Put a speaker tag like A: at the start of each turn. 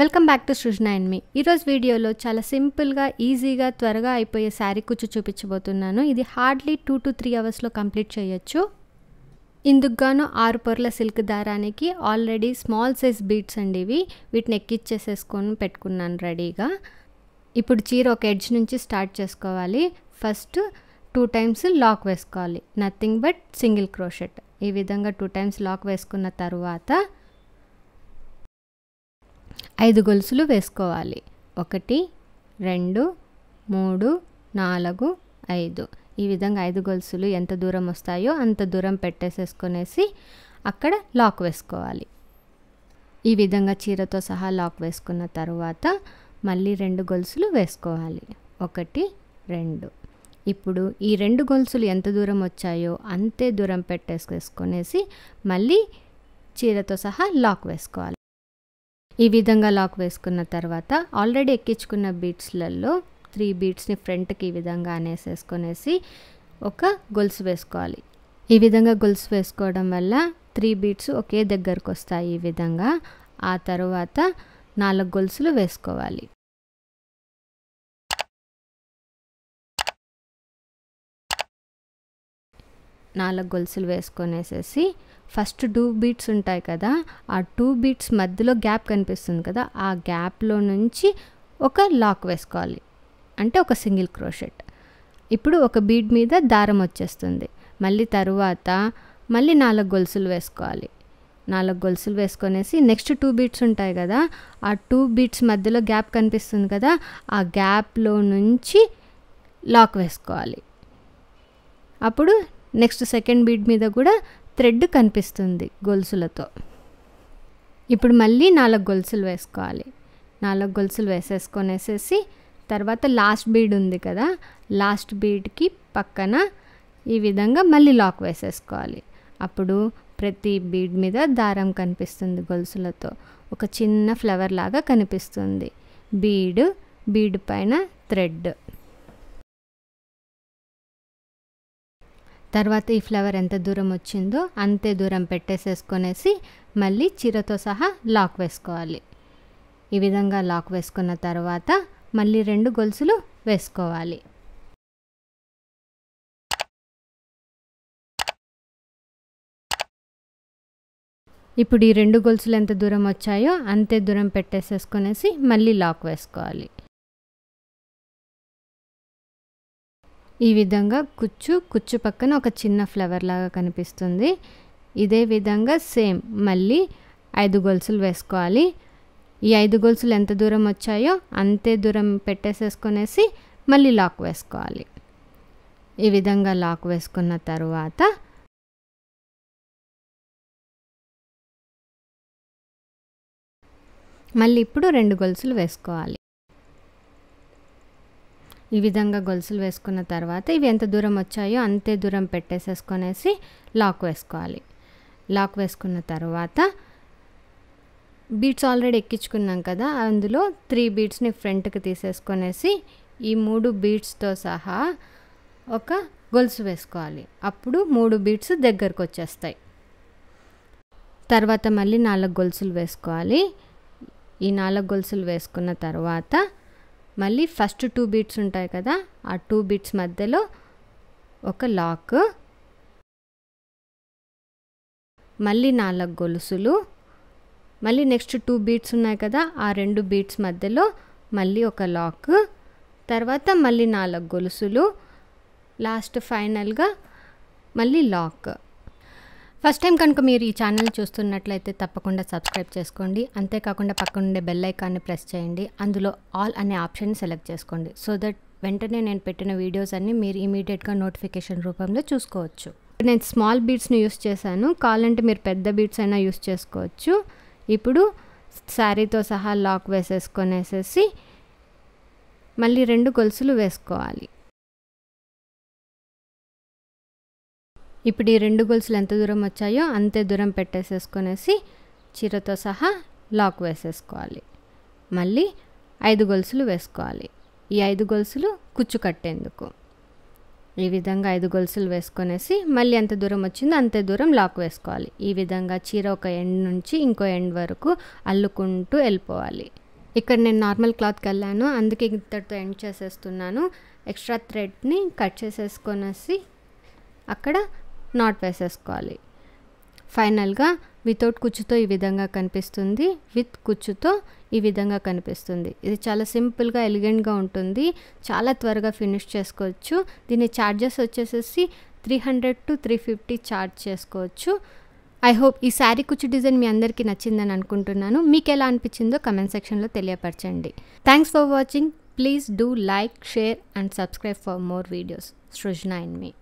A: welcome back to Srujana and me ఈరోజు వీడియోలో చాలా సింపుల్గా ఈజీగా త్వరగా అయిపోయే శారీ కుచ్చు చూపించబోతున్నాను ఇది హార్డ్లీ టూ టు త్రీ అవర్స్లో కంప్లీట్ చేయొచ్చు ఇందుకుగాను ఆరు పొరల సిల్క్ దారానికి ఆల్రెడీ స్మాల్ సైజ్ బీట్స్ అండి ఇవి వీటిని ఎక్కిచ్చేసేసుకొని పెట్టుకున్నాను రెడీగా ఇప్పుడు చీర ఒక ఎడ్జ్ నుంచి స్టార్ట్ చేసుకోవాలి ఫస్ట్ టూ టైమ్స్ లాక్ వేసుకోవాలి నథింగ్ బట్ సింగిల్ క్రోషెట్ ఈ విధంగా టూ టైమ్స్ లాక్ వేసుకున్న తర్వాత ఐదు గొలుసులు వేసుకోవాలి ఒకటి రెండు మూడు నాలుగు ఐదు ఈ విధంగా ఐదు గొలుసులు ఎంత దూరం వస్తాయో అంత దూరం పెట్టేసేసుకునేసి అక్కడ లాక్ వేసుకోవాలి ఈ విధంగా చీరతో సహా లాక్ వేసుకున్న తర్వాత మళ్ళీ రెండు గొలుసులు వేసుకోవాలి ఒకటి రెండు ఇప్పుడు ఈ రెండు గొలుసులు ఎంత దూరం వచ్చాయో అంతే దూరం పెట్టేసుకొనేసి మళ్ళీ చీరతో సహా లాక్ వేసుకోవాలి ఈ విధంగా లాక్ వేసుకున్న తర్వాత ఆల్రెడీ ఎక్కించుకున్న బీట్స్లలో త్రీ బీట్స్ని ఫ్రంట్కి ఈ విధంగా అనేసేసుకొనేసి ఒక గొలుసు వేసుకోవాలి ఈ విధంగా గొలుసు వేసుకోవడం వల్ల త్రీ బీట్స్ ఒకే దగ్గరకు వస్తాయి ఈ విధంగా ఆ తర్వాత నాలుగు గొలుసులు వేసుకోవాలి నాలుగు గొలుసులు వేసుకొనేసేసి ఫస్ట్ టూ బీట్స్ ఉంటాయి కదా ఆ టూ బీట్స్ మధ్యలో గ్యాప్ కనిపిస్తుంది కదా ఆ గ్యాప్లో నుంచి ఒక లాక్ వేసుకోవాలి అంటే ఒక సింగిల్ క్రోషెట్ ఇప్పుడు ఒక బీడ్ మీద దారం వచ్చేస్తుంది మళ్ళీ తరువాత మళ్ళీ నాలుగు గొలుసులు వేసుకోవాలి నాలుగు గొలుసులు వేసుకొనేసి నెక్స్ట్ టూ బీట్స్ ఉంటాయి కదా ఆ టూ బీట్స్ మధ్యలో గ్యాప్ కనిపిస్తుంది కదా ఆ గ్యాప్లో నుంచి లాక్ వేసుకోవాలి అప్పుడు నెక్స్ట్ సెకండ్ బీట్ మీద కూడా థ్రెడ్ కనిపిస్తుంది గొలుసులతో ఇప్పుడు మళ్ళీ నాలుగు గొలుసులు వేసుకోవాలి నాలుగు గొలుసులు వేసేసుకొనేసేసి తర్వాత లాస్ట్ బీడ్ ఉంది కదా లాస్ట్ బీడ్కి పక్కన ఈ విధంగా మళ్ళీ లాక్ వేసేసుకోవాలి అప్పుడు ప్రతి బీడ్ మీద దారం కనిపిస్తుంది గొలుసులతో ఒక చిన్న ఫ్లవర్ లాగా కనిపిస్తుంది బీడ్ బీడ్ పైన థ్రెడ్ తర్వాత ఈ ఫ్లవర్ ఎంత దూరం వచ్చిందో అంతే దూరం పెట్టేసేసుకొనేసి మళ్ళీ చీరతో సహా లాక్ వేసుకోవాలి ఈ విధంగా లాక్ వేసుకున్న తర్వాత మళ్ళీ రెండు గొలుసులు వేసుకోవాలి ఇప్పుడు ఈ రెండు గొలుసులు ఎంత దూరం వచ్చాయో అంతే దూరం పెట్టేసేసుకునేసి మళ్ళీ లాక్ వేసుకోవాలి ఈ విధంగా కుచ్చు కుచ్చు పక్కన ఒక చిన్న ఫ్లవర్ లాగా కనిపిస్తుంది ఇదే విధంగా సేమ్ మళ్ళీ ఐదు గొలుసులు వేసుకోవాలి ఈ ఐదు గొలుసులు ఎంత దూరం వచ్చాయో అంతే దూరం పెట్టేసేసుకునేసి మళ్ళీ లాక్ వేసుకోవాలి ఈ విధంగా లాక్ వేసుకున్న తర్వాత మళ్ళీ ఇప్పుడు రెండు గొలుసులు వేసుకోవాలి ఈ విధంగా గొలుసులు వేసుకున్న తర్వాత ఇవి ఎంత దూరం వచ్చాయో అంతే దూరం పెట్టేసేసుకొనేసి లాక్ వేసుకోవాలి లాక్ వేసుకున్న తర్వాత బీట్స్ ఆల్రెడీ ఎక్కించుకున్నాం కదా అందులో త్రీ బీట్స్ని ఫ్రంట్కి తీసేసుకొనేసి ఈ మూడు బీట్స్తో సహా ఒక గొలుసు వేసుకోవాలి అప్పుడు మూడు బీట్స్ దగ్గరకు వచ్చేస్తాయి తర్వాత మళ్ళీ నాలుగు గొలుసులు వేసుకోవాలి ఈ నాలుగు గొలుసులు వేసుకున్న తర్వాత మళ్ళీ ఫస్ట్ టూ బీట్స్ ఉంటాయి కదా ఆ టూ బీట్స్ మధ్యలో ఒక లాక్ మళ్ళీ నాలుగు గొలుసులు మళ్ళీ నెక్స్ట్ టూ బీట్స్ ఉన్నాయి కదా ఆ రెండు బీట్స్ మధ్యలో మళ్ళీ ఒక లాక్ తర్వాత మళ్ళీ నాలుగు గొలుసులు లాస్ట్ ఫైనల్గా మళ్ళీ లాక్ ఫస్ట్ టైం కనుక మీరు ఈ ఛానల్ చూస్తున్నట్లయితే తప్పకుండా సబ్స్క్రైబ్ చేసుకోండి అంతేకాకుండా పక్కనుండే బెల్ ఐకాన్ని ప్రెస్ చేయండి అందులో ఆల్ అనే ఆప్షన్ సెలెక్ట్ చేసుకోండి సో దట్ వెంటనే నేను పెట్టిన వీడియోస్ అన్నీ మీరు ఇమీడియట్గా నోటిఫికేషన్ రూపంలో చూసుకోవచ్చు నేను స్మాల్ బీడ్స్ని యూస్ చేశాను కావాలంటే మీరు పెద్ద బీడ్స్ అయినా యూస్ చేసుకోవచ్చు ఇప్పుడు శారీతో సహా లాక్ వేసేసుకొనేసేసి మళ్ళీ రెండు గొలుసులు వేసుకోవాలి ఇప్పుడు ఈ రెండు గొలుసులు ఎంత దూరం వచ్చాయో అంతే దూరం పెట్టేసేసుకునేసి చీరతో సహా లాక్ వేసేసుకోవాలి మళ్ళీ ఐదు గొలుసులు వేసుకోవాలి ఈ ఐదు గొలుసులు కుచ్చు కట్టేందుకు ఈ విధంగా ఐదు గొలుసులు వేసుకొనేసి మళ్ళీ ఎంత దూరం వచ్చిందో అంతే దూరం లాక్ వేసుకోవాలి ఈ విధంగా చీర ఒక ఎండ్ నుంచి ఇంకో ఎండ్ వరకు అల్లుకుంటూ వెళ్ళిపోవాలి ఇక్కడ నేను నార్మల్ క్లాత్కి వెళ్ళాను అందుకే ఇంతటితో ఎండ్ చేసేస్తున్నాను ఎక్స్ట్రా థ్రెడ్ని కట్ చేసేసుకొనేసి అక్కడ నాట్ వేసేసుకోవాలి ఫైనల్గా వితౌట్ కుచ్చుతో ఈ విధంగా కనిపిస్తుంది విత్ కుచ్చుతో ఈ విధంగా కనిపిస్తుంది ఇది చాలా సింపుల్గా ఎలిగెంట్గా ఉంటుంది చాలా త్వరగా ఫినిష్ చేసుకోవచ్చు దీని ఛార్జెస్ వచ్చేసేసి three hundred to three fifty charge చేసుకోవచ్చు ఐ హోప్ ఈ శారీ కుచ్చు డిజైన్ మీ అందరికీ నచ్చిందని అనుకుంటున్నాను మీకు ఎలా అనిపించిందో కమెంట్ సెక్షన్లో తెలియపరచండి thanks for watching please do like share and subscribe for more videos Srujana and me